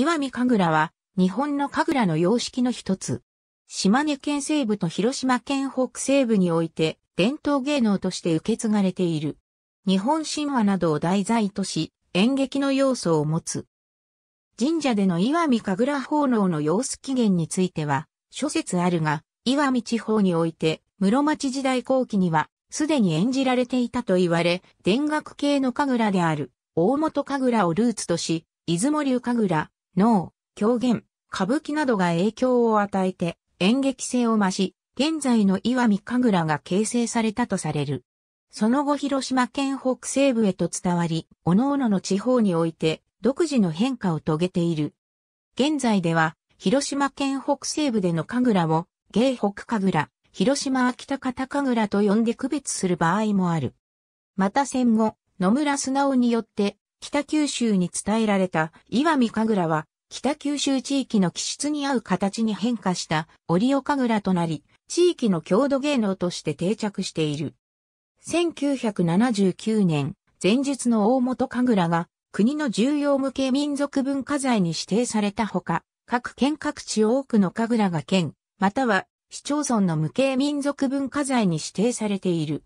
岩見神楽は、日本の神楽の様式の一つ。島根県西部と広島県北西部において、伝統芸能として受け継がれている。日本神話などを題材とし、演劇の要素を持つ。神社での岩見神楽奉納の様子起源については、諸説あるが、岩見地方において、室町時代後期には、すでに演じられていたと言われ、田楽系の神楽である、大本神楽をルーツとし、出雲流神楽、脳、狂言、歌舞伎などが影響を与えて演劇性を増し、現在の岩見神楽が形成されたとされる。その後広島県北西部へと伝わり、各々の地方において独自の変化を遂げている。現在では、広島県北西部での神楽を、芸北神楽、広島秋田方神楽と呼んで区別する場合もある。また戦後、野村素直によって北九州に伝えられた岩見神楽は、北九州地域の気質に合う形に変化した折尾神楽となり、地域の郷土芸能として定着している。1979年、前述の大本神楽が国の重要無形民族文化財に指定されたほか、各県各地多くの神楽が県、または市町村の無形民族文化財に指定されている。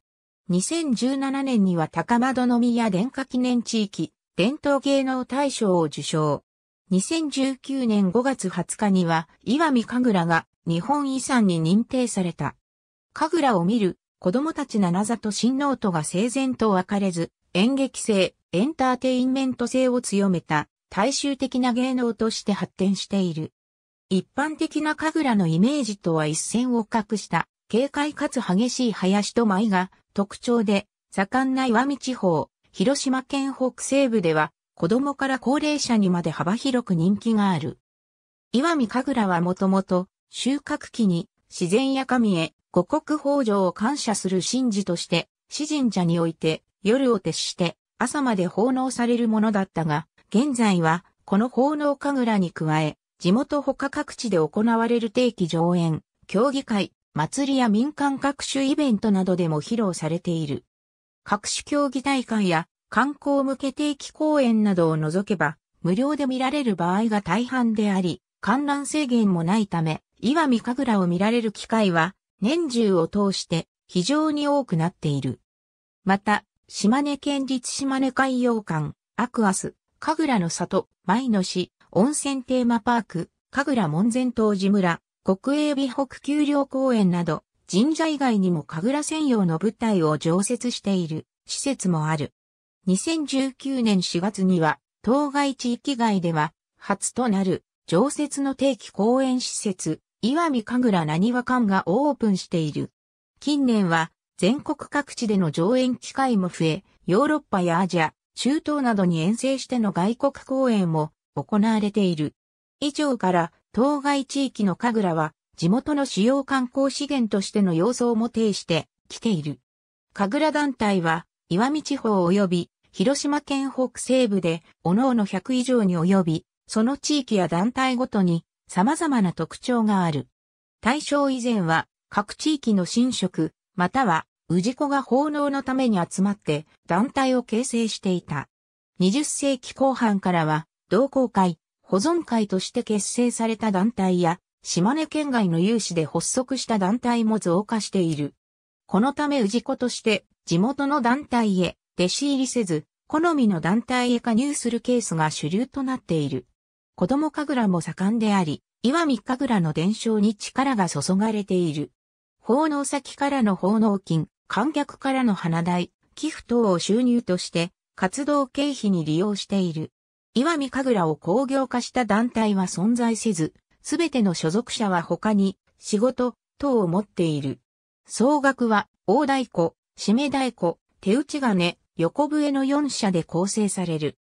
2017年には高窓み宮殿下記念地域、伝統芸能大賞を受賞。2019年5月20日には、岩見神楽が日本遺産に認定された。神楽を見る子供たち七新ノーとが整然と分かれず、演劇性、エンターテインメント性を強めた大衆的な芸能として発展している。一般的な神楽のイメージとは一線を画した軽快かつ激しい林と舞が特徴で、盛んな岩見地方、広島県北西部では、子供から高齢者にまで幅広く人気がある。岩見神楽はもともと、収穫期に自然や神へ五穀豊穣を感謝する神事として、詩神社において夜を徹して朝まで奉納されるものだったが、現在はこの奉納神楽に加え、地元他各地で行われる定期上演、競技会、祭りや民間各種イベントなどでも披露されている。各種競技大会や観光向け定期公演などを除けば、無料で見られる場合が大半であり、観覧制限もないため、岩見神楽を見られる機会は、年中を通して非常に多くなっている。また、島根県立島根海洋館、アクアス、神楽の里、舞の市、温泉テーマパーク、神楽門前東寺村、国営美北丘陵公園など、神社以外にも神楽専用の舞台を常設している施設もある。2019年4月には、当該地域外では、初となる、常設の定期公園施設、岩見神楽何和館がオープンしている。近年は、全国各地での上演機会も増え、ヨーロッパやアジア、中東などに遠征しての外国公演も行われている。以上から、当該地域の神楽は、地元の主要観光資源としての要素をも呈してきている。神楽団体は、岩見地方及び広島県北西部で、おのおの100以上に及び、その地域や団体ごとに様々な特徴がある。大正以前は、各地域の神職、または、氏子が奉納のために集まって団体を形成していた。20世紀後半からは、同好会、保存会として結成された団体や、島根県外の有志で発足した団体も増加している。このため氏子として地元の団体へ弟子入りせず、好みの団体へ加入するケースが主流となっている。子供神楽も盛んであり、岩見神楽の伝承に力が注がれている。奉納先からの奉納金、観客からの花代、寄付等を収入として、活動経費に利用している。岩見神楽を工業化した団体は存在せず、すべての所属者は他に仕事等を持っている。総額は、大太鼓、締め太鼓、手打ち金、横笛の4社で構成される。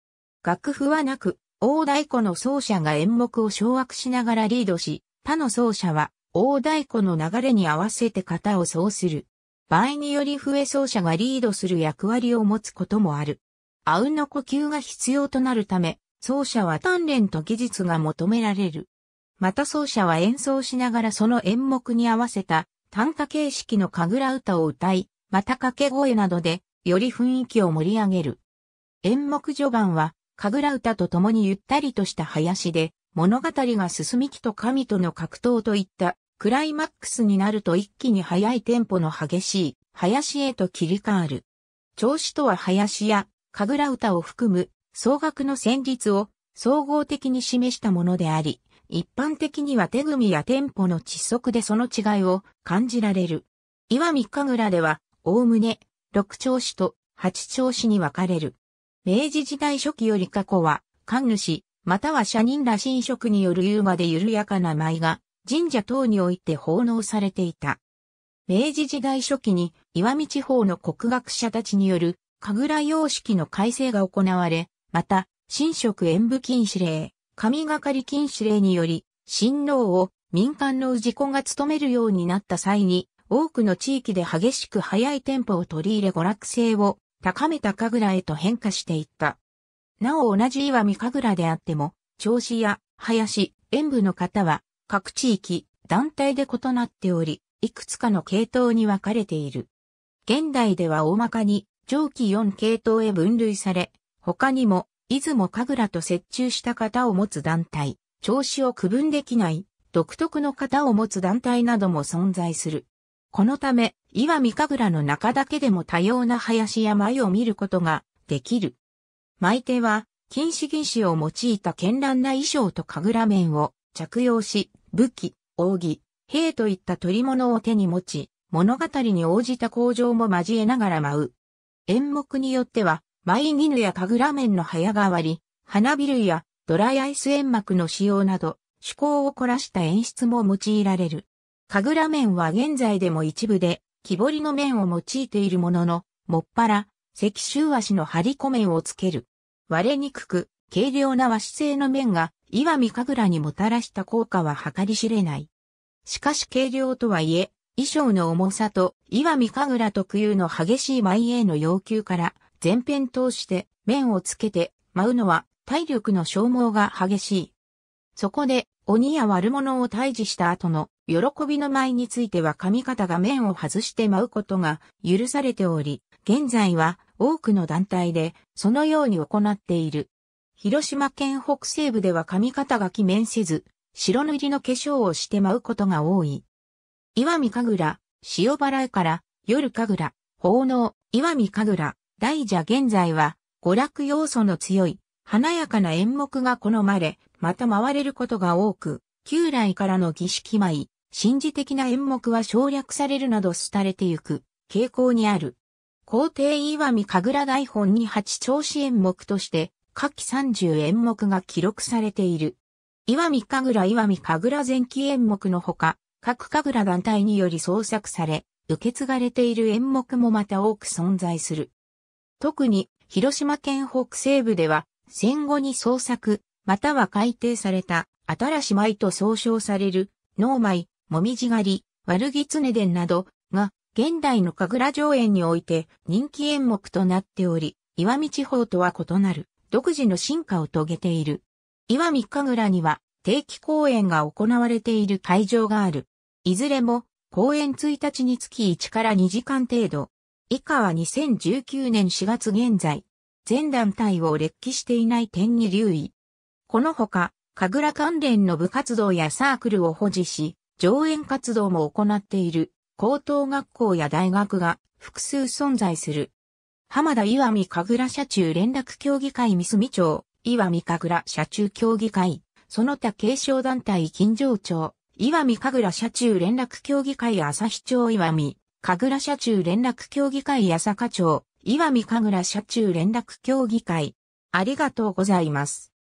楽譜はなく、大太鼓の奏者が演目を掌握しながらリードし、他の奏者は大太鼓の流れに合わせて型を奏する。場合により笛奏者がリードする役割を持つこともある。あうんの呼吸が必要となるため、奏者は鍛錬と技術が求められる。また奏者は演奏しながらその演目に合わせた短歌形式の神楽歌を歌い、また掛け声などでより雰囲気を盛り上げる。演目序盤は、神楽歌と共にゆったりとした林で、物語が進み木と神との格闘といったクライマックスになると一気に速いテンポの激しい林へと切り替わる。調子とは林や神楽歌を含む総額の旋律を総合的に示したものであり、一般的には手組やテンポの窒息でその違いを感じられる。岩見神楽では、おおむね六朝市と八朝市に分かれる。明治時代初期より過去は、神主、または社人ら神職による優雅で緩やかな舞が、神社等において奉納されていた。明治時代初期に、岩見地方の国学者たちによる、神楽様式の改正が行われ、また、神職演武禁止令、神がかり禁止令により、神王を民間の氏子が務めるようになった際に、多くの地域で激しく速いテンポを取り入れ娯楽性を高めた神楽へと変化していった。なお同じ岩見神楽であっても、調子や林、演舞の方は各地域、団体で異なっており、いくつかの系統に分かれている。現代では大まかに上記4系統へ分類され、他にも、出雲神楽と接中した方を持つ団体、調子を区分できない、独特の型を持つ団体なども存在する。このため、岩見神楽の中だけでも多様な林や舞を見ることができる。舞手は、金糸銀糸を用いた絢爛な衣装と神楽面を着用し、武器、扇、兵といった取り物を手に持ち、物語に応じた工場も交えながら舞う。演目によっては、舞犬や神楽面の早変わり、花びるやドライアイス煙幕の使用など、趣向を凝らした演出も用いられる。神楽面は現在でも一部で、木彫りの面を用いているものの、もっぱら、石州足の張り子面をつける。割れにくく、軽量な和紙製の面が、岩見神楽にもたらした効果は計り知れない。しかし軽量とはいえ、衣装の重さと岩見神楽特有の激しい舞への要求から、前編通して面をつけて舞うのは体力の消耗が激しい。そこで鬼や悪者を退治した後の喜びの舞については髪型が面を外して舞うことが許されており、現在は多くの団体でそのように行っている。広島県北西部では髪型が記面せず、白塗りの化粧をして舞うことが多い。岩見神楽、塩原いから夜神楽、奉納、岩見神楽、大蛇現在は娯楽要素の強い華やかな演目が好まれ、また回れることが多く、旧来からの儀式舞、神事的な演目は省略されるなど廃れてゆく傾向にある。皇帝岩見神楽台本に八調子演目として、下記30演目が記録されている。岩見神楽岩見神楽前期演目のほか、各神楽団体により創作され、受け継がれている演目もまた多く存在する。特に、広島県北西部では、戦後に創作、または改定された、新し舞と総称される、脳舞、もみじ狩り、悪ぎつね伝などが、現代の神楽上演において人気演目となっており、岩見地方とは異なる、独自の進化を遂げている。岩見神楽には、定期公演が行われている会場がある。いずれも、公演1日につき1から2時間程度。以下は2019年4月現在。全団体を列記していない点に留意。このほか、神楽関連の部活動やサークルを保持し、上演活動も行っている高等学校や大学が複数存在する。浜田岩見神楽社中連絡協議会三隅町、岩見神楽社中協議会、その他継承団体金城町、岩見神楽社中連絡協議会朝日町岩見、神楽社中連絡協議会八坂町、岩見神楽社中連絡協議会。ありがとうございます。